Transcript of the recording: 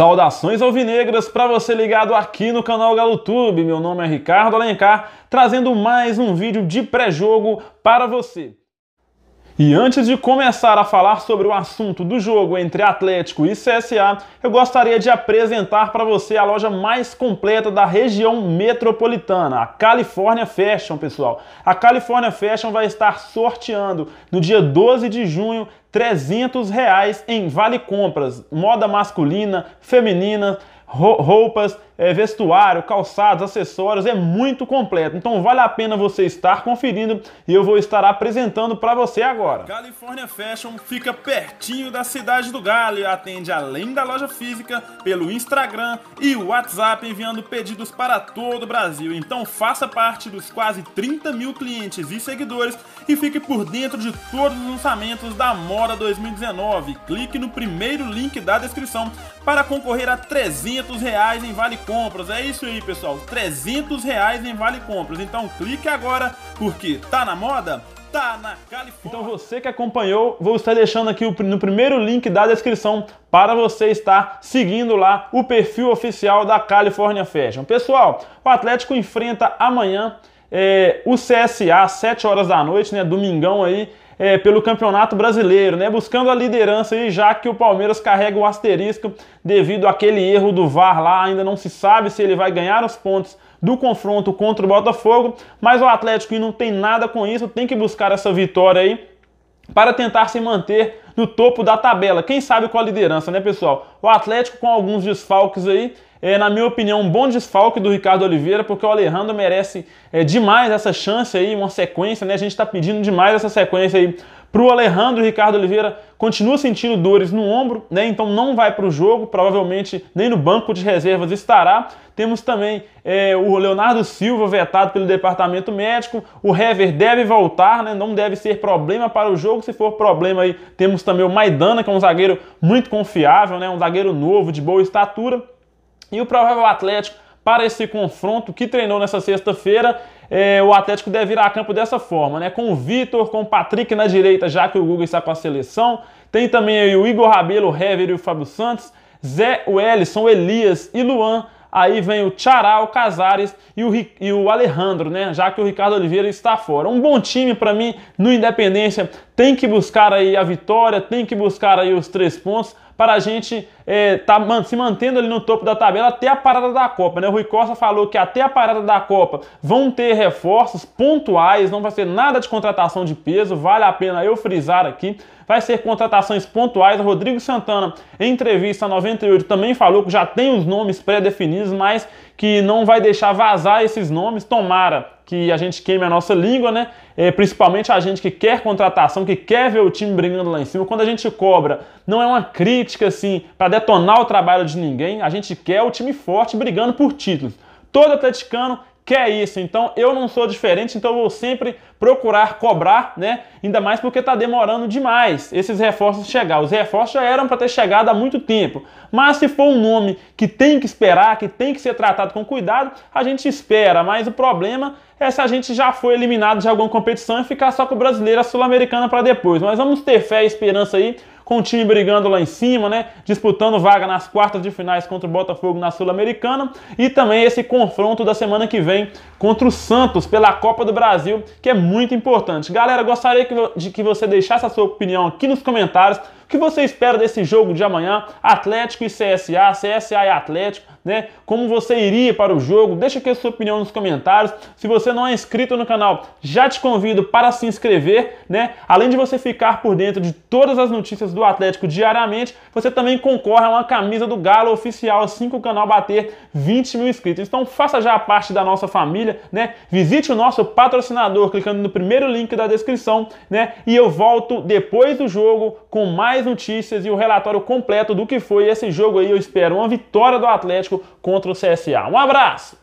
Saudações alvinegras para você ligado aqui no canal GaloTube. Meu nome é Ricardo Alencar, trazendo mais um vídeo de pré-jogo para você. E antes de começar a falar sobre o assunto do jogo entre Atlético e CSA, eu gostaria de apresentar para você a loja mais completa da região metropolitana, a California Fashion, pessoal. A California Fashion vai estar sorteando no dia 12 de junho 300 reais em vale compras, moda masculina, feminina, roupas, é, vestuário, calçados, acessórios, é muito completo. Então vale a pena você estar conferindo e eu vou estar apresentando para você agora. California Fashion fica pertinho da cidade do Galo e atende além da loja física pelo Instagram e WhatsApp enviando pedidos para todo o Brasil. Então faça parte dos quase 30 mil clientes e seguidores e fique por dentro de todos os lançamentos da Moda 2019. Clique no primeiro link da descrição para concorrer a 300 reais em vale compras. É isso aí, pessoal. 300 reais em vale compras. Então clique agora, porque tá na moda? Tá na Califórnia. Então você que acompanhou, vou estar deixando aqui no primeiro link da descrição para você estar seguindo lá o perfil oficial da California Fashion. Pessoal, o Atlético enfrenta amanhã é, o CSA às 7 horas da noite, né? Domingão aí é, pelo Campeonato Brasileiro, né? Buscando a liderança aí, já que o Palmeiras carrega o asterisco devido àquele erro do VAR lá, ainda não se sabe se ele vai ganhar os pontos do confronto contra o Botafogo, mas o Atlético não tem nada com isso, tem que buscar essa vitória aí para tentar se manter no topo da tabela. Quem sabe com a liderança, né, pessoal? O Atlético com alguns desfalques aí. É, na minha opinião, um bom desfalque do Ricardo Oliveira, porque o Alejandro merece é, demais essa chance aí, uma sequência, né? A gente está pedindo demais essa sequência aí para o Alejandro Ricardo Oliveira, continua sentindo dores no ombro, né? então não vai para o jogo, provavelmente nem no banco de reservas estará. Temos também é, o Leonardo Silva, vetado pelo departamento médico. O Hever deve voltar, né? não deve ser problema para o jogo. Se for problema, aí, temos também o Maidana, que é um zagueiro muito confiável, né? um zagueiro novo, de boa estatura. E o provável Atlético para esse confronto que treinou nessa sexta-feira. É, o Atlético deve virar a campo dessa forma, né? Com o Vitor, com o Patrick na direita, já que o Guga está com a seleção. Tem também o Igor Rabelo, o Hever e o Fábio Santos. Zé o o Elias e Luan. Aí vem o Tchará, o Casares e o, e o Alejandro, né? Já que o Ricardo Oliveira está fora. Um bom time para mim no Independência. Tem que buscar aí a vitória, tem que buscar aí os três pontos para a gente é, tá se mantendo ali no topo da tabela até a parada da Copa. Né? O Rui Costa falou que até a parada da Copa vão ter reforços pontuais, não vai ser nada de contratação de peso, vale a pena eu frisar aqui. Vai ser contratações pontuais. O Rodrigo Santana, em entrevista 98, também falou que já tem os nomes pré-definidos, mas que não vai deixar vazar esses nomes, tomara que a gente queime a nossa língua, né? É, principalmente a gente que quer contratação, que quer ver o time brigando lá em cima. Quando a gente cobra, não é uma crítica assim para detonar o trabalho de ninguém, a gente quer o time forte brigando por títulos. Todo atleticano que é isso, então eu não sou diferente, então eu vou sempre procurar cobrar, né? Ainda mais porque está demorando demais esses reforços chegar. Os reforços já eram para ter chegado há muito tempo. Mas se for um nome que tem que esperar, que tem que ser tratado com cuidado, a gente espera. Mas o problema é se a gente já foi eliminado de alguma competição e ficar só com o brasileiro, a sul-americana para depois. Mas vamos ter fé e esperança aí com o time brigando lá em cima, né? Disputando vaga nas quartas de finais contra o Botafogo na Sul-Americana e também esse confronto da semana que vem contra o Santos pela Copa do Brasil, que é muito importante. Galera, gostaria que, de que você deixasse a sua opinião aqui nos comentários que você espera desse jogo de amanhã? Atlético e CSA, CSA e Atlético, né? Como você iria para o jogo? Deixa aqui a sua opinião nos comentários. Se você não é inscrito no canal, já te convido para se inscrever, né? Além de você ficar por dentro de todas as notícias do Atlético diariamente, você também concorre a uma camisa do Galo oficial assim que o canal bater 20 mil inscritos. Então faça já parte da nossa família, né? Visite o nosso patrocinador clicando no primeiro link da descrição, né? E eu volto depois do jogo com mais mais notícias e o relatório completo do que foi esse jogo aí. Eu espero uma vitória do Atlético contra o CSA. Um abraço!